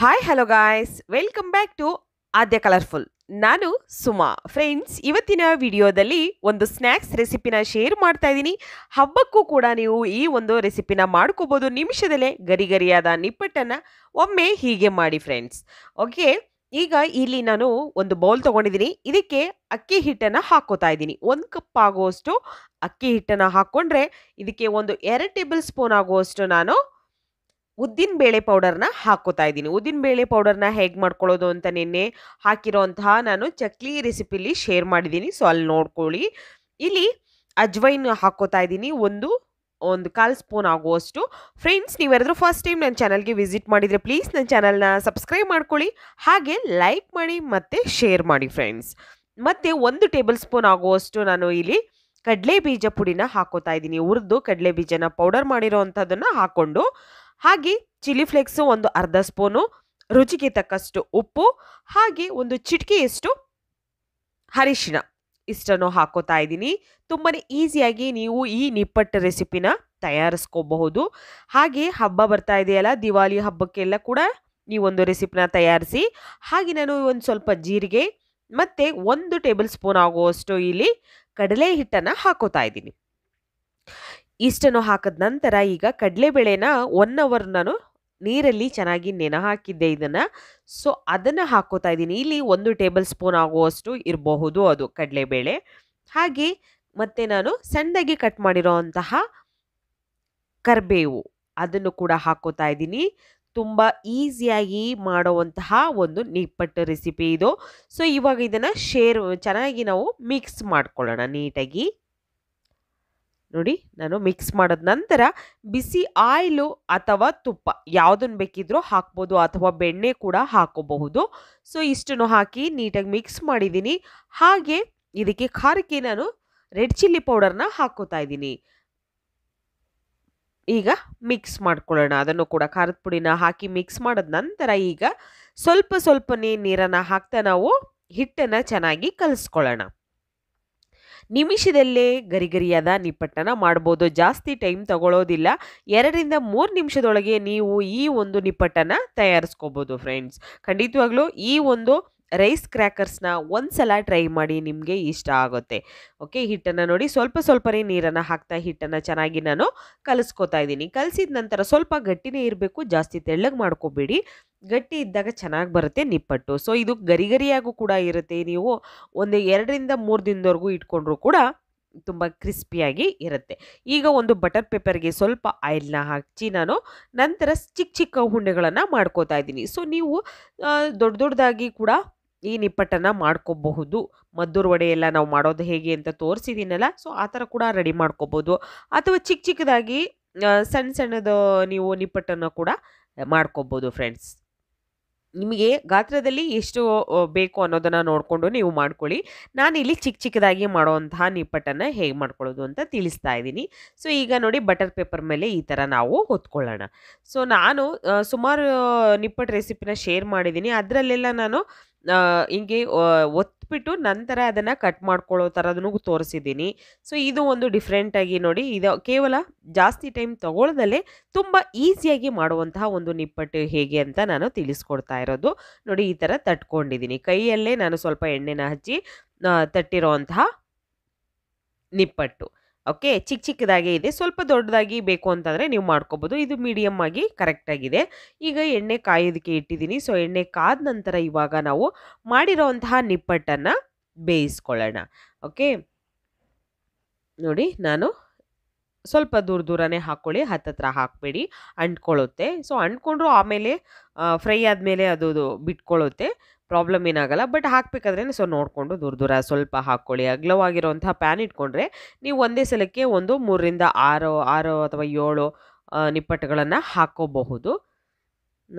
hi hello guys welcome back to Aadya colourful ನಾನು Suma friends ಇವತ್ತಿನ ವಿಡಿಯೋದಲ್ಲಿ ಒಂದು ಸ್ನ್ಯಾಕ್ಸ್ ರೆಸಿಪಿನ ಶೇರ್ ಮಾಡ್ತಾ ಇದ್ದೀನಿ ಹಬ್ಬಕ್ಕೂ ಕೂಡ ನೀವು ಈ ಒಂದು ರೆಸಿಪಿನ ಮಾಡ್ಕೋಬೋದು ನಿಮಿಷದಲ್ಲೇ ಗರಿ ಗರಿಯಾದ ನಿಪ್ಪಟ್ಟನ್ನು ಒಮ್ಮೆ ಹೀಗೆ ಮಾಡಿ ಫ್ರೆಂಡ್ಸ್ ಓಕೆ ಈಗ ಇಲ್ಲಿ ನಾನು ಒಂದು ಬೌಲ್ ತೊಗೊಂಡಿದ್ದೀನಿ ಇದಕ್ಕೆ ಅಕ್ಕಿ ಹಿಟ್ಟನ್ನು ಹಾಕೋತಾ ಇದ್ದೀನಿ ಒಂದು ಕಪ್ ಆಗುವಷ್ಟು ಅಕ್ಕಿ ಹಿಟ್ಟನ್ನು ಹಾಕ್ಕೊಂಡ್ರೆ ಇದಕ್ಕೆ ಒಂದು ಎರಡು ಟೇಬಲ್ ಸ್ಪೂನ್ ಆಗುವಷ್ಟು ನಾನು ಉದ್ದಿನ ಬೇಳೆ ಪೌಡರ್ನ ಹಾಕೋತಾ ಇದ್ದೀನಿ ಉದ್ದಿನ ಬೇಳೆ ಪೌಡರ್ನ ಹೇಗೆ ಮಾಡ್ಕೊಳ್ಳೋದು ಅಂತ ನಿನ್ನೆ ಹಾಕಿರೋಂತಹ ನಾನು ಚಕ್ಲಿ ರೆಸಿಪಿಲಿ ಶೇರ್ ಮಾಡಿದ್ದೀನಿ ಸೊ ಅಲ್ಲಿ ನೋಡ್ಕೊಳ್ಳಿ ಇಲ್ಲಿ ಅಜ್ವೈನ್ ಹಾಕೋತಾ ಇದ್ದೀನಿ ಒಂದು ಒಂದು ಕಾಲು ಸ್ಪೂನ್ ಆಗುವಷ್ಟು ಫ್ರೆಂಡ್ಸ್ ನೀವೆಲ್ಲರೂ ಫಸ್ಟ್ ಟೈಮ್ ನನ್ನ ಚಾನಲ್ಗೆ ವಿಸಿಟ್ ಮಾಡಿದರೆ ಪ್ಲೀಸ್ ನನ್ನ ಚಾನಲ್ನ ಸಬ್ಸ್ಕ್ರೈಬ್ ಮಾಡ್ಕೊಳ್ಳಿ ಹಾಗೆ ಲೈಕ್ ಮಾಡಿ ಮತ್ತು ಶೇರ್ ಮಾಡಿ ಫ್ರೆಂಡ್ಸ್ ಮತ್ತು ಒಂದು ಟೇಬಲ್ ಸ್ಪೂನ್ ಆಗುವಷ್ಟು ನಾನು ಇಲ್ಲಿ ಕಡಲೆ ಬೀಜ ಪುಡಿನ ಹಾಕೋತಾ ಇದ್ದೀನಿ ಹುರಿದು ಕಡಲೆ ಬೀಜನ ಪೌಡರ್ ಮಾಡಿರೋ ಅಂಥದ್ದನ್ನು ಹಾಕ್ಕೊಂಡು ಹಾಗೆ ಚಿಲ್ಲಿ ಫ್ಲೇಕ್ಸ್ ಒಂದು ಅರ್ಧ ಸ್ಪೂನು ರುಚಿಗೆ ತಕ್ಕಷ್ಟು ಉಪ್ಪು ಹಾಗೆ ಒಂದು ಎಷ್ಟು ಅರಿಶಿಣ ಇಷ್ಟನ್ನು ಹಾಕೋತಾ ಇದ್ದೀನಿ ತುಂಬಾ ಈಸಿಯಾಗಿ ನೀವು ಈ ನಿಪ್ಪಟ್ಟು ರೆಸಿಪಿನ ತಯಾರಿಸ್ಕೋಬಹುದು ಹಾಗೆ ಹಬ್ಬ ಬರ್ತಾ ಇದೆಯಲ್ಲ ದಿವಾಲಿ ಹಬ್ಬಕ್ಕೆಲ್ಲ ಕೂಡ ನೀವೊಂದು ರೆಸಿಪಿನ ತಯಾರಿಸಿ ಹಾಗೆ ನಾನು ಒಂದು ಸ್ವಲ್ಪ ಜೀರಿಗೆ ಮತ್ತು ಒಂದು ಟೇಬಲ್ ಸ್ಪೂನ್ ಆಗುವಷ್ಟು ಇಲ್ಲಿ ಕಡಲೆ ಹಿಟ್ಟನ್ನು ಹಾಕೋತಾ ಇದ್ದೀನಿ ಇಷ್ಟನ್ನು ಹಾಕಿದ ನಂತರ ಈಗ ಕಡಲೆಬೇಳೆನ ಒನ್ ಅವರ್ ನಾನು ನೀರಲ್ಲಿ ಚೆನ್ನಾಗಿ ನೆನೆ ಹಾಕಿದ್ದೆ ಇದನ್ನು ಸೊ ಅದನ್ನು ಹಾಕೋತಾ ಇದ್ದೀನಿ ಇಲ್ಲಿ ಒಂದು ಟೇಬಲ್ ಸ್ಪೂನ್ ಆಗುವಷ್ಟು ಇರಬಹುದು ಅದು ಕಡಲೆಬೇಳೆ ಹಾಗೆ ಮತ್ತು ನಾನು ಸಣ್ಣದಾಗಿ ಕಟ್ ಮಾಡಿರೋ ಅಂತಹ ಕರ್ಬೇವು ಅದನ್ನು ಕೂಡ ಹಾಕೋತಾ ಇದ್ದೀನಿ ತುಂಬ ಈಸಿಯಾಗಿ ಮಾಡುವಂತಹ ಒಂದು ನಿಪ್ಪಟ್ಟು ರೆಸಿಪಿ ಇದು ಸೊ ಇವಾಗ ಇದನ್ನು ಶೇರ್ ಚೆನ್ನಾಗಿ ನಾವು ಮಿಕ್ಸ್ ಮಾಡ್ಕೊಳ್ಳೋಣ ನೀಟಾಗಿ ನೋಡಿ ನಾನು ಮಿಕ್ಸ್ ಮಾಡಿದ ನಂತರ ಬಿಸಿ ಆಯಿಲು ಅಥವಾ ತುಪ್ಪ ಯಾವುದನ್ನು ಬೇಕಿದ್ರೂ ಹಾಕ್ಬೋದು ಅಥವಾ ಬೆಣ್ಣೆ ಕೂಡ ಹಾಕೋಬಹುದು ಸೊ ಇಷ್ಟನ್ನು ಹಾಕಿ ನೀಟಾಗಿ ಮಿಕ್ಸ್ ಮಾಡಿದ್ದೀನಿ ಹಾಗೆ ಇದಕ್ಕೆ ಖಾರಕ್ಕೆ ನಾನು ರೆಡ್ ಚಿಲ್ಲಿ ಪೌಡರ್ನ ಹಾಕೋತಾ ಇದ್ದೀನಿ ಈಗ ಮಿಕ್ಸ್ ಮಾಡ್ಕೊಳ್ಳೋಣ ಅದನ್ನು ಕೂಡ ಖಾರದ ಪುಡಿನ ಹಾಕಿ ಮಿಕ್ಸ್ ಮಾಡಿದ ನಂತರ ಈಗ ಸ್ವಲ್ಪ ಸ್ವಲ್ಪನೇ ನೀರನ್ನು ಹಾಕ್ತಾ ನಾವು ಹಿಟ್ಟನ್ನು ಚೆನ್ನಾಗಿ ಕಲಿಸ್ಕೊಳ್ಳೋಣ ನಿಮಿಷದಲ್ಲೇ ಗರಿಗರಿಯಾದ ನಿಪ್ಪಟ್ಟನ್ನು ಮಾಡ್ಬೋದು ಜಾಸ್ತಿ ಟೈಮ್ ತಗೊಳ್ಳೋದಿಲ್ಲ ಎರಡರಿಂದ ಮೂರು ನಿಮಿಷದೊಳಗೆ ನೀವು ಈ ಒಂದು ನಿಪ್ಪಟ್ಟನ್ನು ತಯಾರಿಸ್ಕೋಬೋದು ಫ್ರೆಂಡ್ಸ್ ಖಂಡಿತವಾಗ್ಲೂ ಈ ಒಂದು ರೈಸ್ ಕ್ರ್ಯಾಕರ್ಸ್ನ ಒಂದು ಸಲ ಟ್ರೈ ಮಾಡಿ ನಿಮಗೆ ಇಷ್ಟ ಆಗುತ್ತೆ ಓಕೆ ಹಿಟ್ಟನ್ನು ನೋಡಿ ಸ್ವಲ್ಪ ಸ್ವಲ್ಪನೇ ನೀರನ್ನು ಹಾಕ್ತಾ ಹಿಟ್ಟನ್ನು ಚೆನ್ನಾಗಿ ನಾನು ಕಲಿಸ್ಕೋತಾ ಇದ್ದೀನಿ ಕಲಿಸಿದ ನಂತರ ಸ್ವಲ್ಪ ಗಟ್ಟಿನೇ ಇರಬೇಕು ಜಾಸ್ತಿ ತೆಳ್ಳಗೆ ಮಾಡ್ಕೋಬೇಡಿ ಗಟ್ಟಿ ಇದ್ದಾಗ ಚೆನ್ನಾಗಿ ಬರುತ್ತೆ ನಿಪ್ಪಟ್ಟು ಸೊ ಇದು ಗರಿ ಗರಿಯಾಗೂ ಕೂಡ ಇರುತ್ತೆ ನೀವು ಒಂದು ಎರಡರಿಂದ ಮೂರು ದಿನದವರೆಗೂ ಇಟ್ಕೊಂಡ್ರೂ ಕೂಡ ತುಂಬ ಕ್ರಿಸ್ಪಿಯಾಗಿ ಇರುತ್ತೆ ಈಗ ಒಂದು ಬಟರ್ ಪೇಪರ್ಗೆ ಸ್ವಲ್ಪ ಆಯಿಲ್ನ ಹಾಕಿ ನಾನು ನಂತರ ಚಿಕ್ಕ ಚಿಕ್ಕ ಉಂಡೆಗಳನ್ನು ಮಾಡ್ಕೋತಾ ಇದ್ದೀನಿ ಸೊ ನೀವು ದೊಡ್ಡ ದೊಡ್ಡದಾಗಿ ಕೂಡ ಈ ನಿಪ್ಪಟ್ಟನ್ನು ಮಾಡ್ಕೋಬಹುದು ಮದ್ದೂರು ವಡೆ ಎಲ್ಲ ನಾವು ಮಾಡೋದು ಹೇಗೆ ಅಂತ ತೋರಿಸಿದ್ದೀನಲ್ಲ ಸೊ ಆ ಥರ ಕೂಡ ರೆಡಿ ಮಾಡ್ಕೋಬೋದು ಅಥವಾ ಚಿಕ್ಕ ಚಿಕ್ಕದಾಗಿ ಸಣ್ಣ ಸಣ್ಣದ ನೀವು ನಿಪ್ಪಟ್ಟನ್ನು ಕೂಡ ಮಾಡ್ಕೋಬೋದು ಫ್ರೆಂಡ್ಸ್ ನಿಮಗೆ ಗಾತ್ರದಲ್ಲಿ ಎಷ್ಟು ಬೇಕು ಅನ್ನೋದನ್ನು ನೋಡಿಕೊಂಡು ನೀವು ಮಾಡ್ಕೊಳ್ಳಿ ನಾನು ಇಲ್ಲಿ ಚಿಕ್ಕ ಚಿಕ್ಕದಾಗಿ ಮಾಡುವಂತಹ ನಿಪ್ಪಟ್ಟನ್ನು ಹೇಗೆ ಮಾಡ್ಕೊಳ್ಳೋದು ಅಂತ ತಿಳಿಸ್ತಾ ಇದ್ದೀನಿ ಸೊ ಈಗ ನೋಡಿ ಬಟರ್ ಪೇಪರ್ ಮೇಲೆ ಈ ಥರ ನಾವು ಹೊತ್ಕೊಳ್ಳೋಣ ಸೊ ನಾನು ಸುಮಾರು ನಿಪ್ಪಟ್ಟು ರೆಸಿಪಿನ ಶೇರ್ ಮಾಡಿದ್ದೀನಿ ಅದರಲ್ಲೆಲ್ಲ ನಾನು ಹಿಂಗೆ ಒತ್ಬಿಟ್ಟು ನಂತರ ಅದನ್ನು ಕಟ್ ಮಾಡ್ಕೊಳ್ಳೋ ಥರದನ್ನು ತೋರಿಸಿದ್ದೀನಿ ಸೊ ಇದು ಒಂದು ಡಿಫ್ರೆಂಟಾಗಿ ನೋಡಿ ಇದು ಕೇವಲ ಜಾಸ್ತಿ ಟೈಮ್ ತಗೊಳ್ದಲ್ಲೇ ತುಂಬ ಈಸಿಯಾಗಿ ಮಾಡುವಂತಹ ಒಂದು ನಿಪ್ಪಟ್ಟು ಹೇಗೆ ಅಂತ ನಾನು ತಿಳಿಸ್ಕೊಡ್ತಾ ಇರೋದು ನೋಡಿ ಈ ಥರ ತಟ್ಕೊಂಡಿದ್ದೀನಿ ಕೈಯಲ್ಲೇ ನಾನು ಸ್ವಲ್ಪ ಎಣ್ಣೆನ ಹಚ್ಚಿ ತಟ್ಟಿರೋ ನಿಪ್ಪಟ್ಟು ಓಕೆ ಚಿಕ್ಕ ಚಿಕ್ಕದಾಗೆ ಇದೆ ಸ್ವಲ್ಪ ದೊಡ್ಡದಾಗಿ ಬೇಕು ಅಂತಂದರೆ ನೀವು ಮಾಡ್ಕೋಬೋದು ಇದು ಮೀಡಿಯಮ್ ಆಗಿ ಕರೆಕ್ಟಾಗಿದೆ ಈಗ ಎಣ್ಣೆ ಕಾಯೋದಕ್ಕೆ ಇಟ್ಟಿದ್ದೀನಿ ಸೊ ಎಣ್ಣೆ ಕಾದ ನಂತರ ಇವಾಗ ನಾವು ಮಾಡಿರೋವಂತಹ ನಿಪ್ಪಟ್ಟನ್ನು ಬೇಯಿಸ್ಕೊಳ್ಳೋಣ ಓಕೆ ನೋಡಿ ನಾನು ಸ್ವಲ್ಪ ದೂರ ದೂರನೇ ಹಾಕ್ಕೊಳ್ಳಿ ಹತ್ತತ್ರ ಹಾಕಬೇಡಿ ಅಂಟ್ಕೊಳ್ಳುತ್ತೆ ಸೊ ಅಂಟ್ಕೊಂಡ್ರು ಆಮೇಲೆ ಫ್ರೈ ಆದಮೇಲೆ ಅದು ಬಿಟ್ಕೊಳ್ಳುತ್ತೆ ಪ್ರಾಬ್ಲಮ್ ಏನಾಗಲ್ಲ ಬಟ್ ಹಾಕಬೇಕಾದ್ರೆ ಸೊ ನೋಡಿಕೊಂಡು ದೂರ ದೂರ ಸ್ವಲ್ಪ ಹಾಕ್ಕೊಳ್ಳಿ ಆಗಿರೋವಂಥ ಪ್ಯಾನ್ ಇಟ್ಕೊಂಡ್ರೆ ನೀವು ಒಂದೇ ಸಲಕ್ಕೆ ಒಂದು ಮೂರರಿಂದ ಆರು ಆರು ಅಥವಾ ಏಳು ನಿಪ್ಪಟ್ಟುಗಳನ್ನು ಹಾಕೋಬಹುದು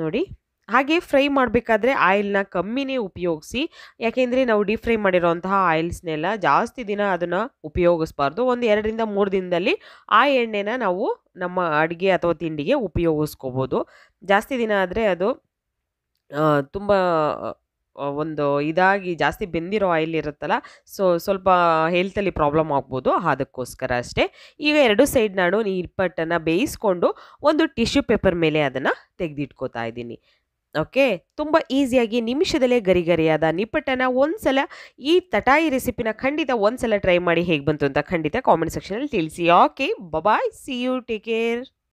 ನೋಡಿ ಹಾಗೆ ಫ್ರೈ ಮಾಡಬೇಕಾದ್ರೆ ಆಯಿಲ್ನ ಕಮ್ಮಿನೇ ಉಪಯೋಗಿಸಿ ಯಾಕೆಂದರೆ ನಾವು ಡೀಪ್ ಫ್ರೈ ಮಾಡಿರೋಂತಹ ಆಯಿಲ್ಸ್ನೆಲ್ಲ ಜಾಸ್ತಿ ದಿನ ಅದನ್ನು ಉಪಯೋಗಿಸ್ಬಾರ್ದು ಒಂದು ಎರಡರಿಂದ ಮೂರು ದಿನದಲ್ಲಿ ಆ ಎಣ್ಣೆನ ನಾವು ನಮ್ಮ ಅಡುಗೆ ಅಥವಾ ತಿಂಡಿಗೆ ಉಪಯೋಗಿಸ್ಕೋಬೋದು ಜಾಸ್ತಿ ದಿನ ಆದರೆ ಅದು ತುಂಬ ಒಂದು ಇದಾಗಿ ಜಾಸ್ತಿ ಬೆಂದಿರೋ ಆಯಿಲ್ ಇರುತ್ತಲ್ಲ ಸೊ ಸ್ವಲ್ಪ ಹೆಲ್ತಲ್ಲಿ ಪ್ರಾಬ್ಲಮ್ ಆಗ್ಬೋದು ಅದಕ್ಕೋಸ್ಕರ ಅಷ್ಟೇ ಈಗ ಎರಡು ಸೈಡ್ ನಾನು ನೀರ್ಪಟ್ಟನ್ನು ಬೇಯಿಸ್ಕೊಂಡು ಒಂದು ಟಿಶ್ಯೂ ಪೇಪರ್ ಮೇಲೆ ಅದನ್ನು ತೆಗೆದಿಟ್ಕೋತಾ ಇದ್ದೀನಿ ಓಕೆ ತುಂಬ ಈಸಿಯಾಗಿ ನಿಮಿಷದಲ್ಲೇ ಗರಿ ಗರಿಯಾದ ಒಂದು ಸಲ ಈ ತಟಾಯಿ ರೆಸಿಪಿನ ಖಂಡಿತ ಸಲ ಟ್ರೈ ಮಾಡಿ ಹೇಗೆ ಬಂತು ಅಂತ ಖಂಡಿತ ಕಾಮೆಂಟ್ ಸೆಕ್ಷನಲ್ಲಿ ತಿಳಿಸಿ okay bye bye see you take care